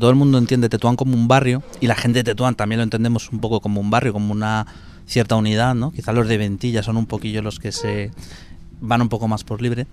Todo el mundo entiende Tetuán como un barrio y la gente de Tetuán también lo entendemos un poco como un barrio, como una cierta unidad, ¿no? Quizá los de Ventilla son un poquillo los que se van un poco más por libre,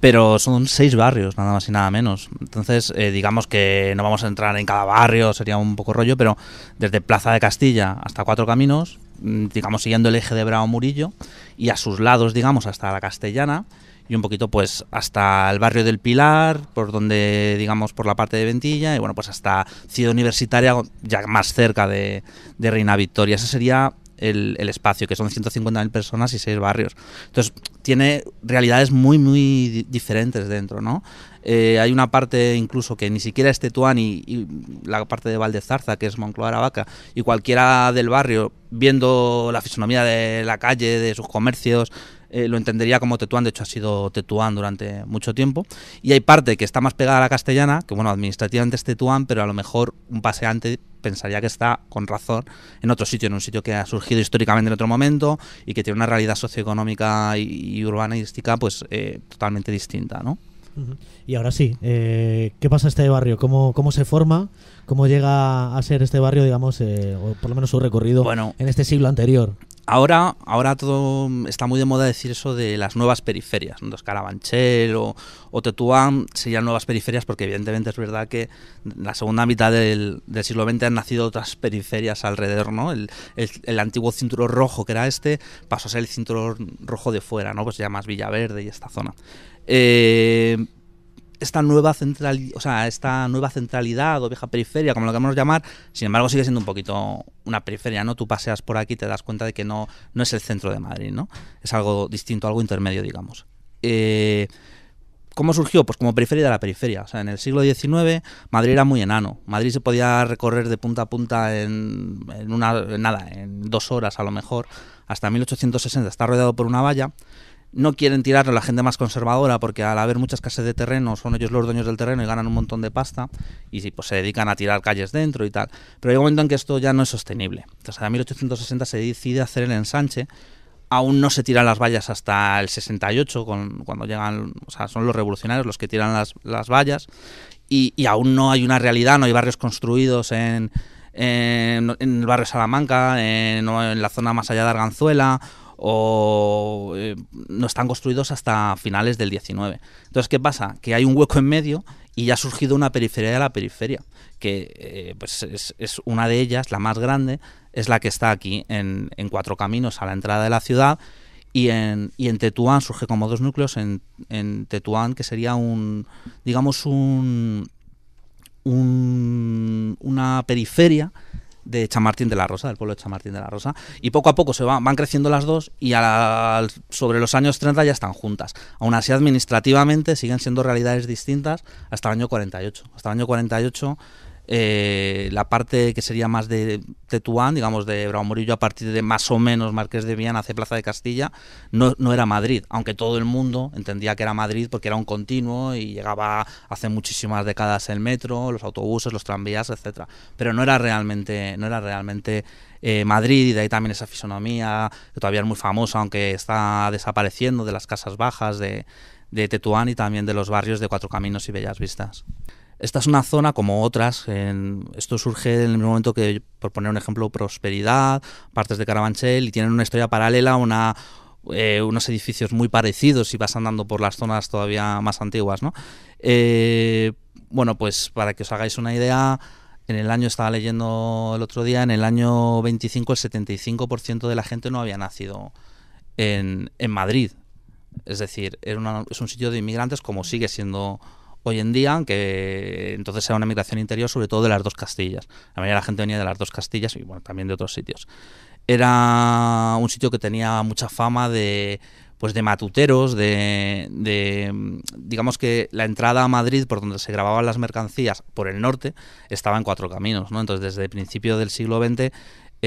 pero son seis barrios, nada más y nada menos. Entonces, eh, digamos que no vamos a entrar en cada barrio, sería un poco rollo, pero desde Plaza de Castilla hasta Cuatro Caminos, mm, digamos siguiendo el eje de Bravo Murillo y a sus lados, digamos, hasta la Castellana, y un poquito pues hasta el barrio del Pilar, por donde digamos por la parte de Ventilla y bueno pues hasta Ciudad Universitaria ya más cerca de, Reina Victoria. Ese sería el, espacio, que son 150.000 personas y seis barrios. Entonces, tiene realidades muy, muy diferentes dentro, ¿no? Eh, hay una parte incluso que ni siquiera es Tetuán y, la parte de Valdezarza, que es Moncloa Aravaca, y cualquiera del barrio, viendo la fisonomía de la calle, de sus comercios, eh, lo entendería como Tetuán, de hecho ha sido Tetuán durante mucho tiempo. Y hay parte que está más pegada a la castellana, que bueno, administrativamente es Tetuán, pero a lo mejor un paseante pensaría que está con razón en otro sitio, en un sitio que ha surgido históricamente en otro momento y que tiene una realidad socioeconómica y, urbanística pues eh, totalmente distinta, ¿no? Y ahora sí, eh, ¿qué pasa este barrio? ¿Cómo, ¿Cómo se forma? ¿Cómo llega a ser este barrio, digamos, o por lo menos su recorrido en este siglo anterior? Ahora, ahora todo está muy de moda decir eso de las nuevas periferias. ¿no? Carabanchel o, Tetuán serían nuevas periferias porque evidentemente es verdad que en la segunda mitad del, siglo XX han nacido otras periferias alrededor. ¿no? El, antiguo cinturón rojo que era este pasó a ser el cinturón rojo de fuera, ¿no? pues ya más Villaverde y esta zona. Eh, esta nueva o sea, esta nueva centralidad o vieja periferia, como lo queramos llamar, sin embargo sigue siendo un poquito una periferia, ¿no? Tú paseas por aquí y te das cuenta de que no, no es el centro de Madrid, ¿no? Es algo distinto, algo intermedio, digamos. Eh, ¿Cómo surgió? Pues como periferia de la periferia. en el siglo XIX Madrid era muy enano. Madrid se podía recorrer de punta a punta en, una, nada, en dos horas a lo mejor. Hasta 1860 está rodeado por una valla no quieren tirarlo a la gente más conservadora porque al haber muchas casas de terreno son ellos los dueños del terreno y ganan un montón de pasta y pues se dedican a tirar calles dentro y tal. Pero hay un momento en que esto ya no es sostenible. Entonces, a 1860 se decide hacer el ensanche. Aún no se tiran las vallas hasta el 68, con, cuando llegan, o sea, son los revolucionarios los que tiran las, vallas. Y, aún no hay una realidad, no hay barrios construidos en, el barrio Salamanca, en la zona más allá de Arganzuela o eh, no están construidos hasta finales del 19. Entonces, ¿qué pasa? Que hay un hueco en medio y ya ha surgido una periferia de la periferia, que eh, pues, es, una de ellas, la más grande, es la que está aquí en, Cuatro Caminos, a la entrada de la ciudad, y en, Tetuán surge como dos núcleos, en, Tetuán que sería un, digamos, un una periferia de Chamartín de la Rosa, del pueblo de Chamartín de la Rosa. Y poco a poco se van, van creciendo las dos y a sobre los años 30 ya están juntas. Aún así, administrativamente siguen siendo realidades distintas hasta el año 48. Hasta el año 48 eh, la parte que sería más de Tetuán, digamos de Bravo Morillo, a partir de más o menos Marqués de Viana hacia Plaza de Castilla, no, era Madrid, aunque todo el mundo entendía que era Madrid porque era un continuo y llegaba hace muchísimas décadas el metro, los autobuses, los tranvías, etcétera. Pero no era realmente, no era realmente eh, Madrid y de ahí también esa fisonomía que todavía es muy famosa, aunque está desapareciendo de las casas bajas de Tetuán y también de los barrios de Cuatro Caminos y Bellas Vistas. Esta es una zona como otras. En, esto surge en el mismo momento que, por poner un ejemplo, Prosperidad, partes de Carabanchel, y tienen una historia paralela, una, eh, unos edificios muy parecidos si vas andando por las zonas todavía más antiguas. ¿no? Eh, bueno, pues para que os hagáis una idea, en el año, estaba leyendo el otro día, en el año 25 el 75% de la gente no había nacido en, en Madrid. Es decir, era es un sitio de inmigrantes como sigue siendo hoy en día, que entonces era una migración interior, sobre todo de las dos Castillas. La mayoría de la gente venía de las dos Castillas y bueno, también de otros sitios. Era un sitio que tenía mucha fama de pues de matuteros, de, de, digamos que la entrada a Madrid por donde se grababan las mercancías por el norte estaba en cuatro caminos, ¿no? Entonces desde el principio del siglo XX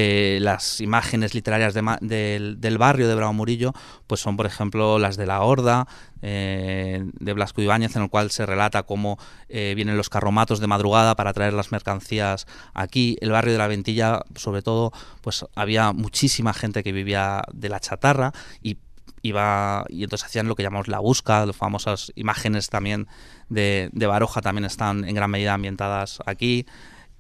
eh, las imágenes literarias del, barrio de Bravo Murillo, pues son, por ejemplo, las de la Horda, eh, de Blasco Ibáñez, en el cual se relata cómo eh, vienen los carromatos de madrugada para traer las mercancías aquí. El barrio de la Ventilla, sobre todo, pues había muchísima gente que vivía de la chatarra y iba y entonces hacían lo que llamamos la busca, las famosas imágenes también de, de Baroja también están en gran medida ambientadas aquí.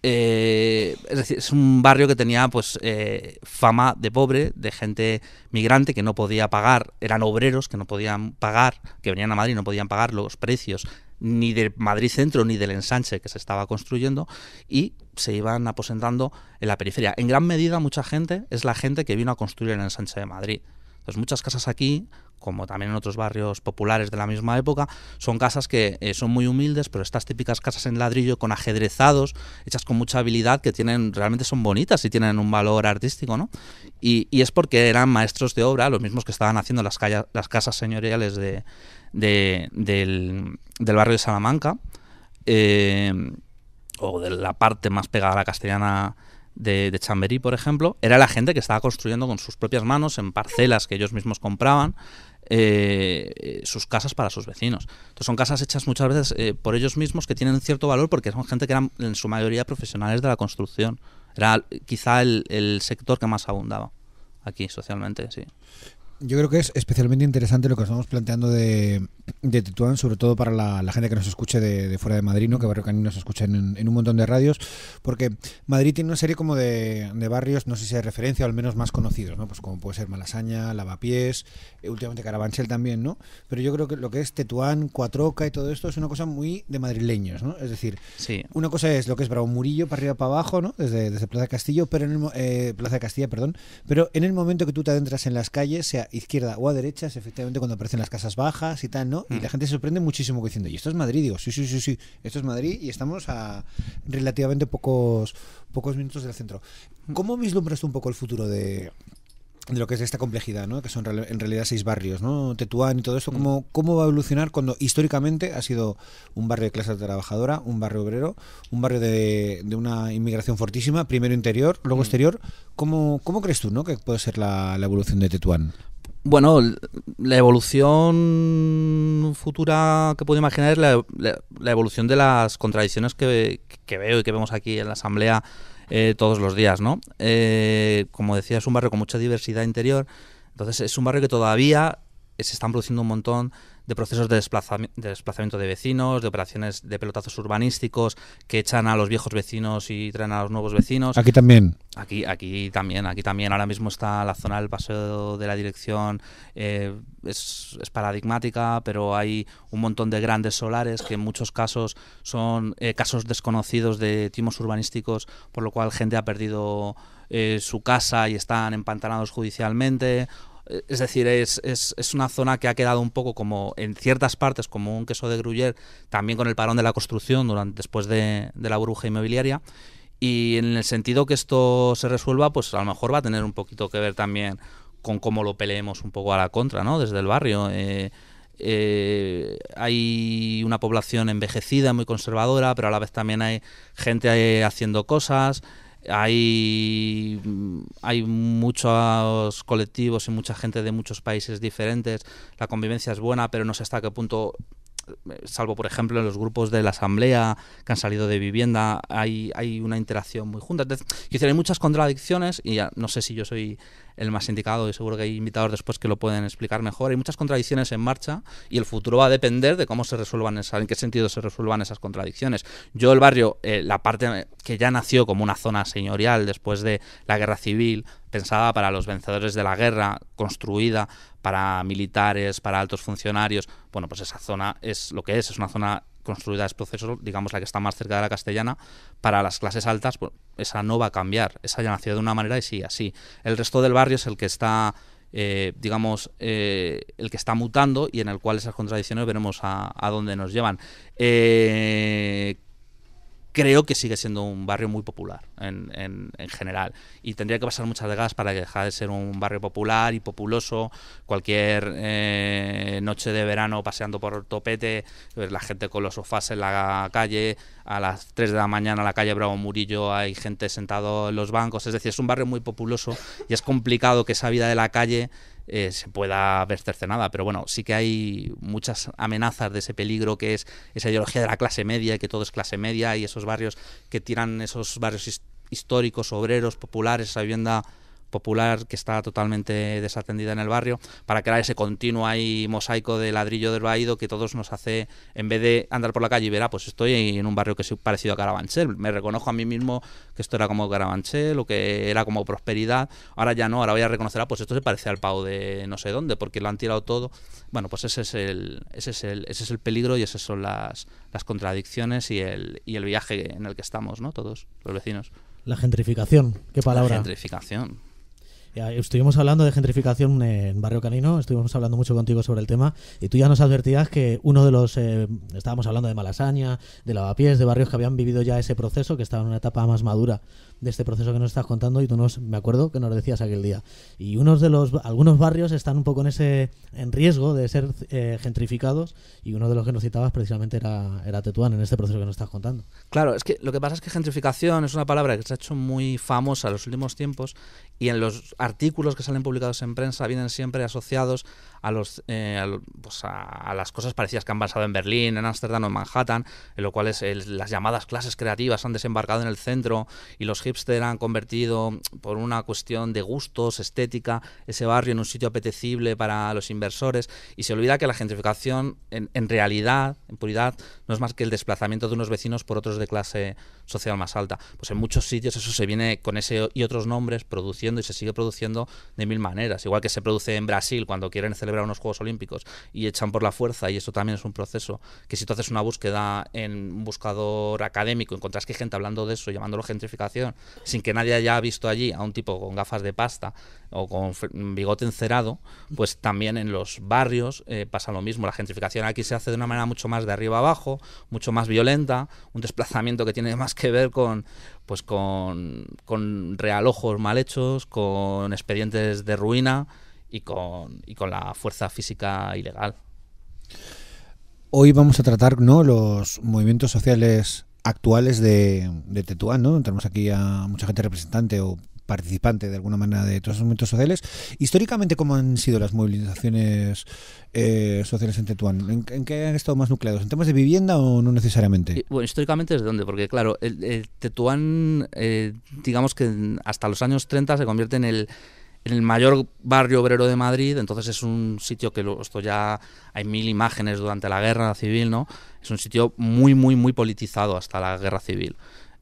Eh, es decir, es un barrio que tenía pues eh, fama de pobre, de gente migrante que no podía pagar, eran obreros que no podían pagar, que venían a Madrid no podían pagar los precios ni de Madrid centro ni del ensanche que se estaba construyendo y se iban aposentando en la periferia. En gran medida mucha gente es la gente que vino a construir el ensanche de Madrid muchas casas aquí, como también en otros barrios populares de la misma época, son casas que eh, son muy humildes, pero estas típicas casas en ladrillo con ajedrezados, hechas con mucha habilidad, que tienen realmente son bonitas y tienen un valor artístico, ¿no? Y, es porque eran maestros de obra, los mismos que estaban haciendo las, las casas señoriales de, del, barrio de Salamanca, eh, o de la parte más pegada a la castellana de, Chamberí, por ejemplo, era la gente que estaba construyendo con sus propias manos, en parcelas que ellos mismos compraban, eh, eh, sus casas para sus vecinos. Entonces son casas hechas muchas veces eh, por ellos mismos que tienen cierto valor porque son gente que eran en su mayoría profesionales de la construcción. Era quizá el, el sector que más abundaba aquí socialmente, sí yo creo que es especialmente interesante lo que estamos planteando de, Tetuán, sobre todo para la, gente que nos escuche de, fuera de Madrid, ¿no? que Barrio Canino nos escucha en, un montón de radios, porque Madrid tiene una serie como de, barrios, no sé si hay referencia, o al menos más conocidos, ¿no? pues como puede ser Malasaña, Lavapiés, eh, últimamente Carabanchel también, ¿no? pero yo creo que lo que es Tetuán, Cuatroca y todo esto es una cosa muy de madrileños, ¿no? es decir, una cosa es lo que es Bravo Murillo, para arriba, para abajo, ¿no? desde, Plaza de Castillo, pero en eh, Plaza de Castilla, perdón, pero en el momento que tú te adentras en las calles, sea izquierda o a derechas, efectivamente, cuando aparecen las casas bajas y tal, ¿no? Y mm. la gente se sorprende muchísimo diciendo, ¿y esto es Madrid? Digo, sí, sí, sí, sí, esto es Madrid y estamos a relativamente pocos, pocos minutos del centro. Mm. ¿Cómo vislumbras tú un poco el futuro de, lo que es esta complejidad, ¿no? que son en realidad seis barrios, ¿no? Tetuán y todo esto, mm. ¿cómo, ¿cómo va a evolucionar cuando históricamente ha sido un barrio de clase trabajadora, un barrio obrero, un barrio de, una inmigración fortísima, primero interior, luego exterior? ¿Cómo, ¿Cómo crees tú ¿no? que puede ser la evolución de Tetuán? Bueno, la evolución futura que puedo imaginar es la, evolución de las contradicciones que, veo y que vemos aquí en la Asamblea eh, todos los días, ¿no? Eh, como decía, es un barrio con mucha diversidad interior, entonces es un barrio que todavía se están produciendo un montón de procesos de, de, desplazamiento de vecinos, de operaciones de pelotazos urbanísticos que echan a los viejos vecinos y traen a los nuevos vecinos. Aquí también. Aquí, aquí también, aquí también. Ahora mismo está la zona del paseo de la dirección, eh, es, paradigmática, pero hay un montón de grandes solares que en muchos casos son eh, casos desconocidos de timos urbanísticos, por lo cual gente ha perdido eh, su casa y están empantanados judicialmente es decir, es, es, una zona que ha quedado un poco como en ciertas partes como un queso de gruyer, también con el parón de la construcción durante, después de, la burbuja inmobiliaria. Y en el sentido que esto se resuelva, pues a lo mejor va a tener un poquito que ver también con cómo lo peleemos un poco a la contra, ¿no? Desde el barrio. Eh, eh, hay una población envejecida, muy conservadora, pero a la vez también hay gente eh, haciendo cosas. Hay, hay muchos colectivos y mucha gente de muchos países diferentes. La convivencia es buena, pero no sé hasta qué punto eh, salvo por ejemplo en los grupos de la asamblea que han salido de vivienda, hay, hay una interacción muy junta. Entonces, hay muchas contradicciones, y no sé si yo soy el más indicado y seguro que hay invitados después que lo pueden explicar mejor. Hay muchas contradicciones en marcha y el futuro va a depender de cómo se resuelvan, esas, en qué sentido se resuelvan esas contradicciones. Yo el barrio, eh, la parte que ya nació como una zona señorial después de la guerra civil, pensada para los vencedores de la guerra, construida para militares, para altos funcionarios. Bueno, pues esa zona es lo que es, es una zona construida es proceso, digamos la que está más cerca de la castellana, para las clases altas, pues, esa no va a cambiar, esa ya nació de una manera y sigue así. El resto del barrio es el que está, eh, digamos, eh, el que está mutando y en el cual esas contradicciones veremos a, dónde nos llevan. Eh, creo que sigue siendo un barrio muy popular en, general. Y tendría que pasar muchas gas para que deje de ser un barrio popular y populoso. Cualquier eh, noche de verano paseando por Topete, pues la gente con los sofás en la calle, a las 3 de la mañana en la calle Bravo Murillo hay gente sentado en los bancos. Es decir, es un barrio muy populoso y es complicado que esa vida de la calle eh, se pueda ver cercenada. Pero bueno, sí que hay muchas amenazas de ese peligro que es esa ideología de la clase media, que todo es clase media y esos barrios que tiran esos barrios históricos, obreros, populares, esa vivienda popular que está totalmente desatendida en el barrio, para crear ese continuo ahí mosaico de ladrillo del vaído que todos nos hace, en vez de andar por la calle y ver, ah, pues estoy en un barrio que es parecido a Carabanchel, me reconozco a mí mismo que esto era como Carabanchel o que era como Prosperidad, ahora ya no, ahora voy a reconocer, ah, pues esto se parece al Pau de no sé dónde, porque lo han tirado todo. Bueno, pues ese es el, ese es el, ese es el peligro y esas son las, las contradicciones y el, y el viaje en el que estamos, ¿no? Todos los vecinos. La gentrificación, qué palabra. La gentrificación ya, estuvimos hablando de gentrificación eh, en Barrio Canino, estuvimos hablando mucho contigo sobre el tema y tú ya nos advertías que uno de los, eh, estábamos hablando de Malasaña, de Lavapiés, de barrios que habían vivido ya ese proceso, que estaban en una etapa más madura de este proceso que nos estás contando y tú nos, me acuerdo que nos decías aquel día. Y unos de los, algunos barrios están un poco en ese, en riesgo de ser eh, gentrificados y uno de los que nos citabas precisamente era, era Tetuán en este proceso que nos estás contando. Claro, es que lo que pasa es que gentrificación es una palabra que se ha hecho muy famosa en los últimos tiempos y en los artículos que salen publicados en prensa vienen siempre asociados a los eh, pues las cosas parecidas que han pasado en Berlín, en Ámsterdam o en Manhattan, en lo cual es las llamadas clases creativas han desembarcado en el centro y los hipster han convertido por una cuestión de gustos, estética, ese barrio en un sitio apetecible para los inversores y se olvida que la gentrificación en, en realidad, en puridad, no es más que el desplazamiento de unos vecinos por otros de clase social más alta. Pues en muchos sitios eso se viene con ese y otros nombres produciendo y se sigue produciendo de mil maneras. Igual que se produce en Brasil cuando quieren celebrar unos Juegos Olímpicos y echan por la fuerza, y eso también es un proceso, que si tú haces una búsqueda en un buscador académico, encontrás que hay gente hablando de eso, llamándolo gentrificación, sin que nadie haya visto allí a un tipo con gafas de pasta o con bigote encerado, pues también en los barrios eh, pasa lo mismo. La gentrificación aquí se hace de una manera mucho más de arriba abajo, mucho más violenta, un desplazamiento que tiene más que ver con, pues con, con realojos mal hechos, con expedientes de ruina y con, y con la fuerza física ilegal. Hoy vamos a tratar ¿no? los movimientos sociales actuales de, Tetuán, ¿no? Tenemos aquí a mucha gente representante o participante de alguna manera de todos los movimientos sociales. Históricamente, ¿cómo han sido las movilizaciones eh, sociales en Tetuán? ¿En, qué han estado más nucleados? ¿En temas de vivienda o no necesariamente? Eh, bueno, históricamente desde dónde, porque claro, Tetuán, eh, digamos que hasta los años 30 se convierte en el en el mayor barrio obrero de Madrid, entonces es un sitio que esto ya hay mil imágenes durante la guerra civil, ¿no? Es un sitio muy, muy, muy politizado hasta la guerra civil.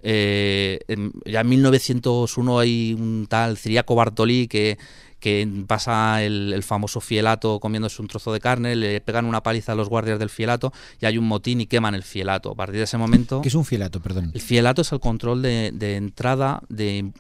Eh, ya en 1901 hay un tal Ciriaco Bartoli que, que pasa el, famoso fielato comiéndose un trozo de carne, le pegan una paliza a los guardias del fielato y hay un motín y queman el fielato. A partir de ese momento... ¿Qué es un fielato, perdón? El fielato es el control de, entrada de,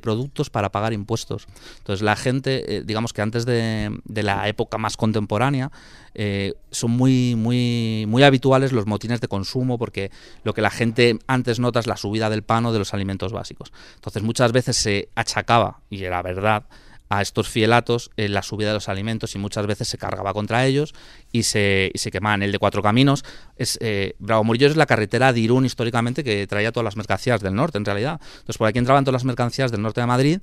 productos para pagar impuestos. Entonces la gente, eh, digamos que antes de, la época más contemporánea, eh, son muy, muy, muy habituales los motines de consumo porque lo que la gente antes nota es la subida del pan o de los alimentos básicos. Entonces muchas veces se achacaba, y era verdad, a estos fielatos en la subida de los alimentos y muchas veces se cargaba contra ellos y se, y se quemaban. El de Cuatro Caminos, es, eh, Bravo Murillo es la carretera de Irún históricamente que traía todas las mercancías del norte en realidad. Entonces por aquí entraban todas las mercancías del norte de Madrid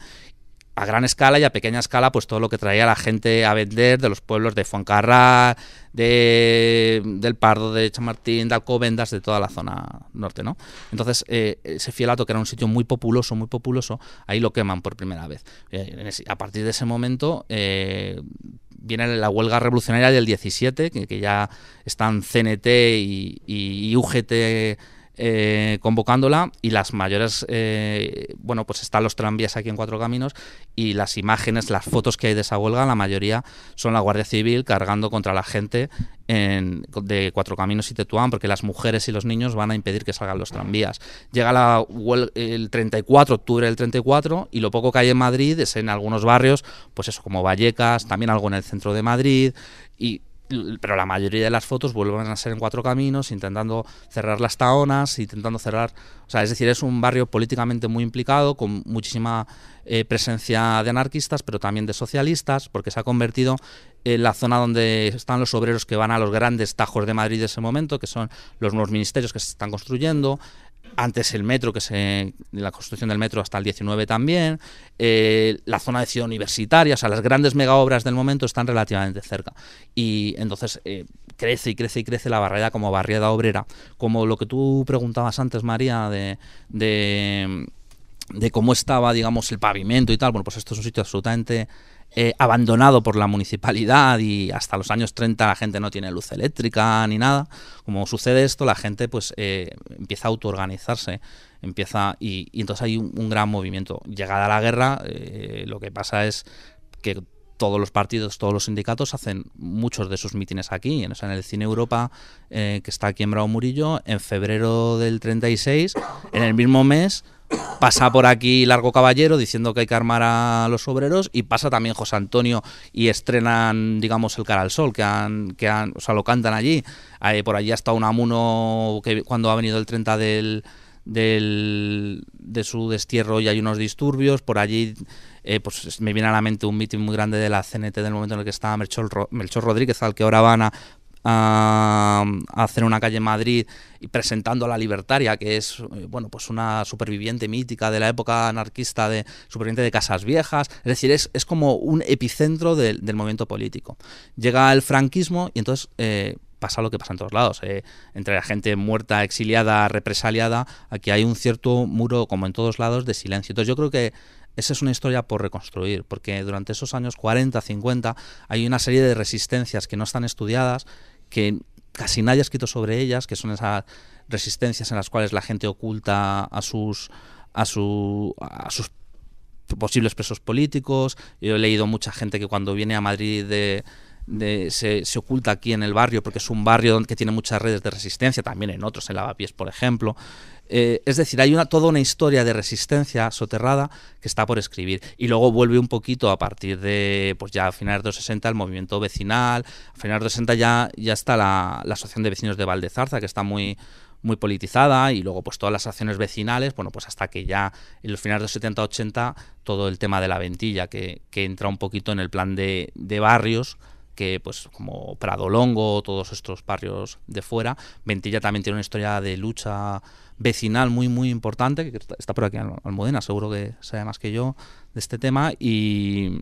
a gran escala y a pequeña escala, pues todo lo que traía la gente a vender de los pueblos de Foncarra, de, del Pardo, de Chamartín, de Alcobendas, de toda la zona norte, ¿no? Entonces, eh, ese fielato, que era un sitio muy populoso, muy populoso, ahí lo queman por primera vez. Eh, a partir de ese momento eh, viene la huelga revolucionaria del 17, que, ya están CNT y UGT eh, convocándola y las mayores, eh, bueno, pues están los tranvías aquí en Cuatro Caminos y las imágenes, las fotos que hay de esa huelga, la mayoría son la Guardia Civil cargando contra la gente de Cuatro Caminos y Tetuán, porque las mujeres y los niños van a impedir que salgan los tranvías. Llega la, el 34, octubre del 34, y lo poco que hay en Madrid es en algunos barrios, pues eso, como Vallecas, también algo en el centro de Madrid, y pero la mayoría de las fotos vuelven a ser en cuatro caminos, intentando cerrar las taonas, intentando cerrar, o sea, es decir, es un barrio políticamente muy implicado, con muchísima eh, presencia de anarquistas, pero también de socialistas, porque se ha convertido en la zona donde están los obreros que van a los grandes tajos de Madrid de ese momento, que son los nuevos ministerios que se están construyendo, antes el metro, que se la construcción del metro hasta el 19 también, eh, la zona de ciudad universitaria, o sea, las grandes mega obras del momento están relativamente cerca. Y entonces eh, crece y crece y crece la barrera como barriada obrera. Como lo que tú preguntabas antes, María, de, de, de cómo estaba, digamos, el pavimento y tal, bueno, pues esto es un sitio absolutamente eh, abandonado por la municipalidad y hasta los años 30 la gente no tiene luz eléctrica ni nada. Como sucede esto, la gente pues eh, empieza a autoorganizarse, empieza y, entonces hay un, gran movimiento. Llegada la guerra, eh, lo que pasa es que todos los partidos, todos los sindicatos hacen muchos de sus mítines aquí, en, el Cine Europa, que está aquí en Bravo Murillo, en febrero del 36, en el mismo mes pasa por aquí Largo Caballero diciendo que hay que armar a los obreros y pasa también José Antonio y estrenan, digamos, El Cara al Sol, que han, que han, o sea, lo cantan allí. por allí hasta Unamuno, que cuando ha venido el 30 del, de su destierro y hay unos disturbios, por allí... Eh, pues me viene a la mente un mitin muy grande de la CNT del momento en el que estaba Melchor, Melchor Rodríguez, al que ahora van a a, hacer una calle en Madrid y presentando a la libertaria, que es eh, bueno, pues una superviviente mítica de la época anarquista de superviviente de Casas Viejas. Es decir, es, como un epicentro del movimiento político. Llega el franquismo y entonces eh, pasa lo que pasa en todos lados. Eh. Entre la gente muerta, exiliada, represaliada, aquí hay un cierto muro, como en todos lados, de silencio. Entonces yo creo que esa es una historia por reconstruir, porque durante esos años 40, 50 hay una serie de resistencias que no están estudiadas que casi nadie ha escrito sobre ellas, que son esas resistencias en las cuales la gente oculta a sus a su a sus posibles presos políticos. Yo he leído mucha gente que cuando viene a Madrid de se, se, oculta aquí en el barrio, porque es un barrio que tiene muchas redes de resistencia, también en otros, en Lavapiés, por ejemplo. Eh, es decir, hay una, toda una historia de resistencia soterrada que está por escribir. Y luego vuelve un poquito a partir de, pues ya a finales de los 60, el movimiento vecinal. A finales de los 60 ya, ya está la, Asociación de Vecinos de Valdezarza, que está muy, muy politizada y luego pues todas las acciones vecinales, bueno, pues hasta que ya en los finales de los 70-80 todo el tema de la ventilla que, que, entra un poquito en el plan de, de barrios que pues como Pradolongo, todos estos barrios de fuera, Ventilla también tiene una historia de lucha vecinal muy muy importante, que está por aquí en Almudena, seguro que sabe más que yo de este tema, y,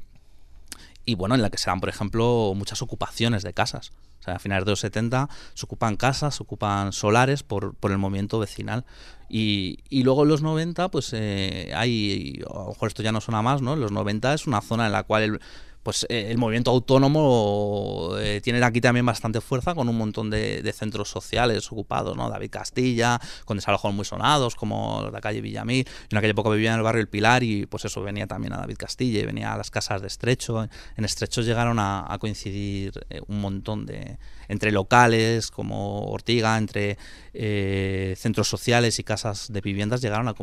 y bueno, en la que se dan, por ejemplo, muchas ocupaciones de casas. O sea, a finales de los 70 se ocupan casas, se ocupan solares por, el movimiento vecinal. Y, luego en los 90, pues eh, hay, a lo mejor esto ya no suena más, ¿no? En los 90 es una zona en la cual el, pues eh, el movimiento autónomo eh, tiene aquí también bastante fuerza con un montón de, centros sociales ocupados, ¿no? David Castilla, con desalojos muy sonados, como la calle Villamil. en aquella época vivía en el barrio El Pilar y pues eso, venía también a David Castilla y venía a las casas de Estrecho. En Estrecho llegaron a, coincidir eh, un montón de... entre locales como Ortiga, entre centros sociales y casas de viviendas, llegaron a,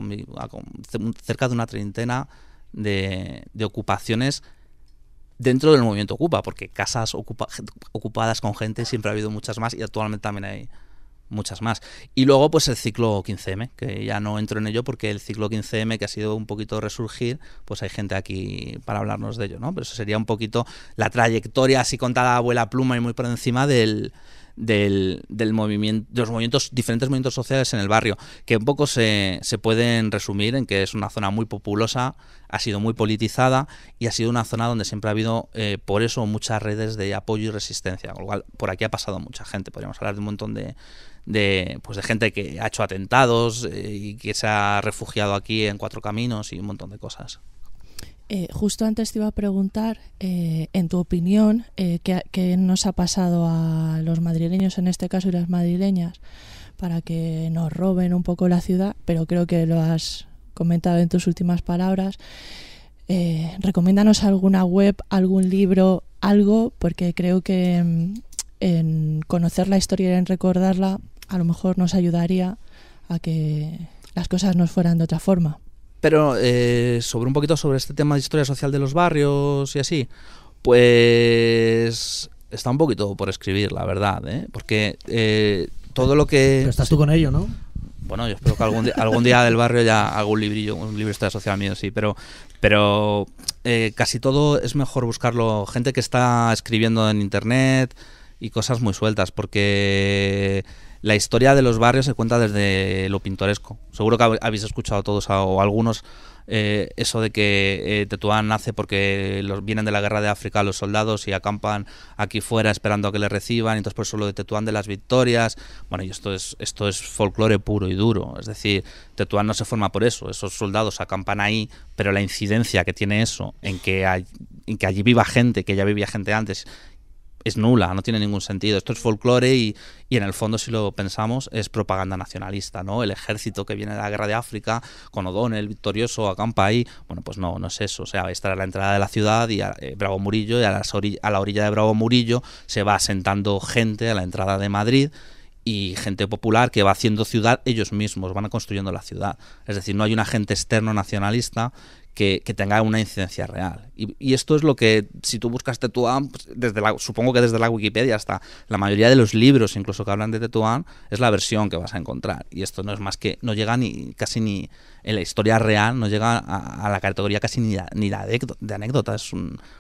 cerca de una treintena de, de ocupaciones dentro del movimiento Ocupa, porque casas ocupadas con gente siempre ha habido muchas más y actualmente también hay muchas más. Y luego pues el ciclo 15M, que ya no entro en ello porque el ciclo 15M que ha sido un poquito resurgir, pues hay gente aquí para hablarnos de ello, ¿no? Pero eso sería un poquito la trayectoria así contada abuela pluma y muy por encima del, del, del movimiento, de los movimientos, diferentes movimientos sociales en el barrio, que un poco se, se pueden resumir en que es una zona muy populosa, ha sido muy politizada y ha sido una zona donde siempre ha habido, eh, por eso, muchas redes de apoyo y resistencia, con lo cual por aquí ha pasado mucha gente, podríamos hablar de un montón de, de, pues de gente que ha hecho atentados eh, y que se ha refugiado aquí en Cuatro Caminos y un montón de cosas. Eh, justo antes te iba a preguntar, eh, en tu opinión, eh, ¿qué, nos ha pasado a los madrileños en este caso y las madrileñas para que nos roben un poco la ciudad? Pero creo que lo has comentado en tus últimas palabras. recomiéndanos alguna web, algún libro, algo, porque creo que mm, en conocer la historia y en recordarla a lo mejor nos ayudaría a que las cosas nos fueran de otra forma. Pero eh, sobre un poquito sobre este tema de historia social de los barrios y así, pues está un poquito por escribir, la verdad, ¿eh? porque eh, todo lo que... Pero estás tú con ello, ¿no? Bueno, yo espero que algún día, algún día del barrio ya algún librillo, un libro de historia social mío, sí, pero, pero eh, casi todo es mejor buscarlo. Gente que está escribiendo en internet y cosas muy sueltas, porque la historia de los barrios se cuenta desde lo pintoresco. Seguro que habéis escuchado todos o algunos eh, eso de que eh, Tetuán nace porque los, vienen de la guerra de África los soldados y acampan aquí fuera esperando a que les reciban, y entonces por eso lo de Tetuán de las victorias, bueno, y esto es, esto es folclore puro y duro, es decir, Tetuán no se forma por eso, esos soldados acampan ahí, pero la incidencia que tiene eso en que, en que allí viva gente, que ya vivía gente antes es nula, no tiene ningún sentido. Esto es folclore y, en el fondo, si lo pensamos, es propaganda nacionalista, ¿no? El ejército que viene de la guerra de África, con O'Donnell victorioso, acampa ahí. Bueno, pues no, no es eso. O sea, estar a la entrada de la ciudad y eh, Bravo Murillo, y a, a la orilla de Bravo Murillo se va asentando gente a la entrada de Madrid y gente popular que va haciendo ciudad ellos mismos, van construyendo la ciudad. Es decir, no hay un agente externo nacionalista que, tenga una incidencia real. Y, esto es lo que, si tú buscas Tetuán, pues, desde la, supongo que desde la Wikipedia hasta la mayoría de los libros, incluso que hablan de Tetuán, es la versión que vas a encontrar. Y esto no es más que, no llega ni casi ni, en la historia real, no llega a, la categoría casi ni, de, anécdota, es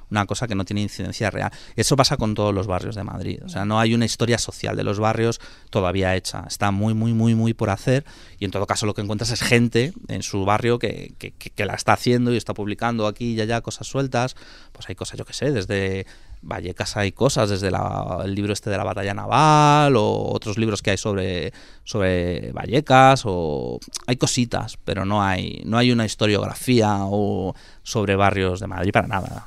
una cosa que no tiene incidencia real. eso pasa con todos los barrios de Madrid. O sea, no hay una historia social de los barrios todavía hecha. Está muy, muy, muy, muy por hacer. Y en todo caso, lo que encuentras es gente en su barrio que la está haciendo y está publicando aquí y allá cosas sueltas, pues hay cosas, yo qué sé, desde Vallecas hay cosas, desde el libro este de la batalla naval o otros libros que hay sobre, sobre Vallecas, o hay cositas, pero no hay, no hay una historiografía o sobre barrios de Madrid para nada.